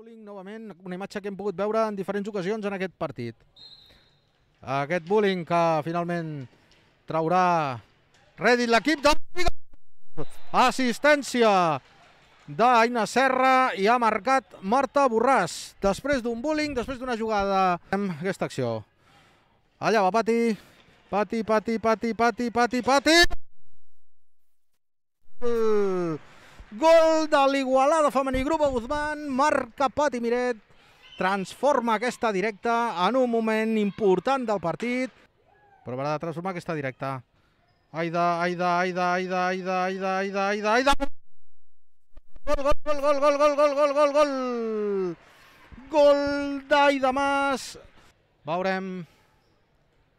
bullying novament, una imatge que hem pogut veure en diferents ocasions en aquest partit. Aquest bullying que finalment traurà Reddit l'equip de... Assistència d'Aina Serra i ha marcat Marta Borràs. Després d'un bullying, després d'una jugada amb aquesta acció. Allà va Pati. Pati, Pati, Pati, Pati, Pati, Pati! Uh. Gol de l'Igualada femení Grupo Guzmán, marca Pati Miret, transforma aquesta directa en un moment important del partit. Provarà de transformar aquesta directa. Aida, Aida, Aida, Aida, Aida, Aida, Aida, Aida, Aida... Gol, gol, gol, gol, gol, gol, gol, gol, gol! Gol d'Aida Mas. Veurem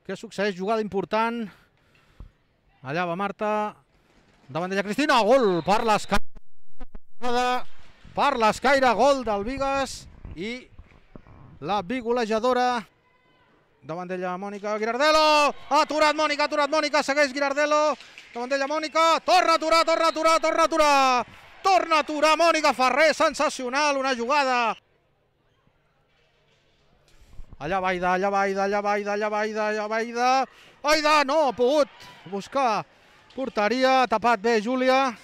què succeeix, jugada important. Allà va Marta, davant d'ella Cristina, gol per l'escala per l'escaire, gol del Vigues i la bigolejadora davant d'ella Mònica ha aturat Mònica, aturat Mònica, segueix Girardello, davant d'ella Mònica, torna a aturar, torna a aturar, torna a aturar, torna a aturar Mònica Ferrer, sensacional, una jugada. Allà va allà va allà va allà va allà va Aida, no ha pogut buscar porteria, tapat bé Júlia,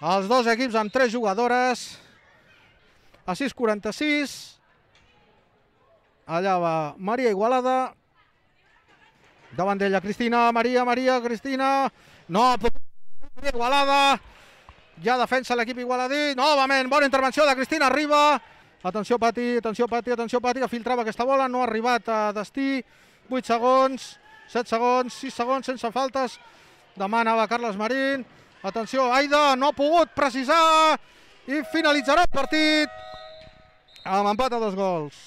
els dos equips amb tres jugadores. A 6.46. Allà va Maria Igualada. Davant d'ella Cristina, Maria, Maria, Cristina. No, Igualada. Ja defensa l'equip igualadí. Novament, bona intervenció de Cristina, arriba. Atenció, Pati, atenció, Pati, atenció, Pati, que filtrava aquesta bola, no ha arribat a destí. 8 segons, 7 segons, 6 segons, sense faltes. Demanava Carles Marín. Atenció, Aida no ha pogut precisar i finalitzarà el partit amb empat a dos gols.